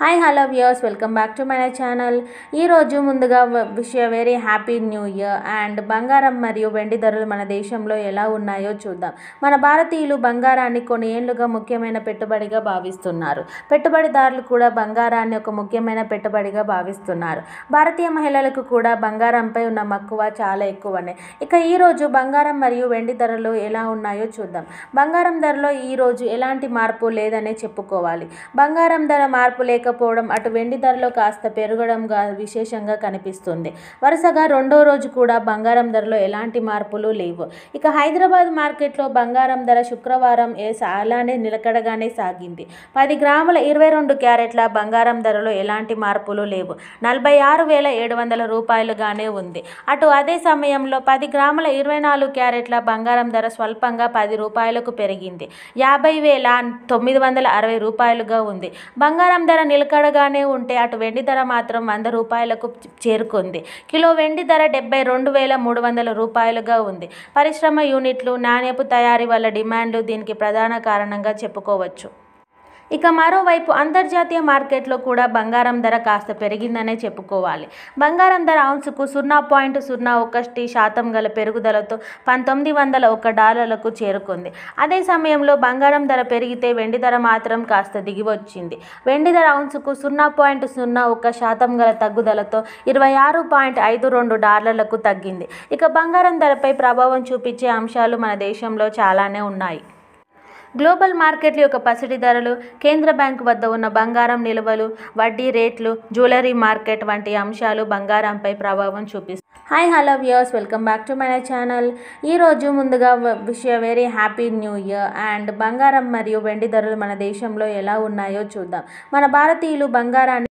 hi hello viewers welcome back to my channel ఈరోజు ముందుగా wish very happy new year and బంగారం మరియు వెండి ధరలు మన దేశంలో ఎలా ఉన్నాయో చూద్దాం మన భారతీయులు బంగారాన్ని కొన్ని ఏళ్ళుగా ముఖ్యమైన పెట్టుబడిగా భావిస్తున్నారు పెట్టుబడిదారులు కూడా బంగారాన్ని ఒక ముఖ్యమైన పెట్టుబడిగా భావిస్తున్నారు భారతీయ మహిళలకు కూడా బంగారంపై ఉన్న మక్కువ చాలా ఎక్కువనే ఇక ఈరోజు బంగారం మరియు వెండి ధరలు ఎలా ఉన్నాయో చూద్దాం బంగారం ధరలో ఈరోజు ఎలాంటి మార్పు లేదనే చెప్పుకోవాలి బంగారం ధర మార్పు లేక లేకపోవడం అటు వెండి ధరలో కాస్త పెరగడంగా విశేషంగా కనిపిస్తుంది వరుసగా రెండో రోజు కూడా బంగారం ధరలో ఎలాంటి మార్పులు లేవు ఇక హైదరాబాద్ మార్కెట్లో బంగారం ధర శుక్రవారం ఏ అలానే నిలకడగానే సాగింది పది గ్రాముల ఇరవై రెండు క్యారెట్ల బంగారం ధరలో ఎలాంటి మార్పులు లేవు నలభై ఆరు వేల ఏడు వందల రూపాయలుగానే ఉంది అటు అదే సమయంలో పది గ్రాముల ఇరవై నాలుగు క్యారెట్ల బంగారం ధర స్వల్పంగా పది రూపాయలకు పెరిగింది యాభై వేల తొమ్మిది వందల అరవై రూపాయలుగా ఉంది బంగారం ధర నిలకడగానే ఉంటే అటు వెండి ధర మాత్రం వంద రూపాయలకు చేరుకుంది కిలో వెండి ధర డెబ్బై రెండు వేల మూడు వందల రూపాయలుగా ఉంది పరిశ్రమ యూనిట్లు నాణ్యపు తయారీ వల్ల డిమాండ్లు దీనికి ప్రధాన కారణంగా చెప్పుకోవచ్చు ఇక మరోవైపు అంతర్జాతీయ మార్కెట్లో కూడా బంగారం ధర కాస్త పెరిగిందనే చెప్పుకోవాలి బంగారం ధర అవున్సుకు సున్నా పాయింట్ సున్నా ఒకటి శాతం గల పెరుగుదలతో పంతొమ్మిది వందల ఒక డాలర్లకు చేరుకుంది అదే సమయంలో బంగారం ధర పెరిగితే వెండి ధర మాత్రం కాస్త దిగివచ్చింది వెండి ధర అవున్సుకు సున్నా పాయింట్ సున్నా ఒక శాతం గల తగ్గుదలతో ఇరవై ఆరు పాయింట్ ఐదు రెండు డాలర్లకు తగ్గింది ఇక బంగారం ధరపై ప్రభావం చూపించే అంశాలు మన దేశంలో చాలానే ఉన్నాయి గ్లోబల్ మార్కెట్ల యొక్క పసిడి ధరలు కేంద్ర బ్యాంకు వద్ద ఉన్న బంగారం నిల్వలు వడ్డీ రేట్లు జ్యువెలరీ మార్కెట్ వంటి అంశాలు బంగారంపై ప్రభావం చూపిస్తాయి hi hello viewers welcome back to my channel ఈరోజు ముందుగా wish very happy new year and బంగారం మరియు వెండి ధరలు మన దేశంలో ఎలా ఉన్నాయో చూద్దాం మన భారతీయులు బంగారాన్ని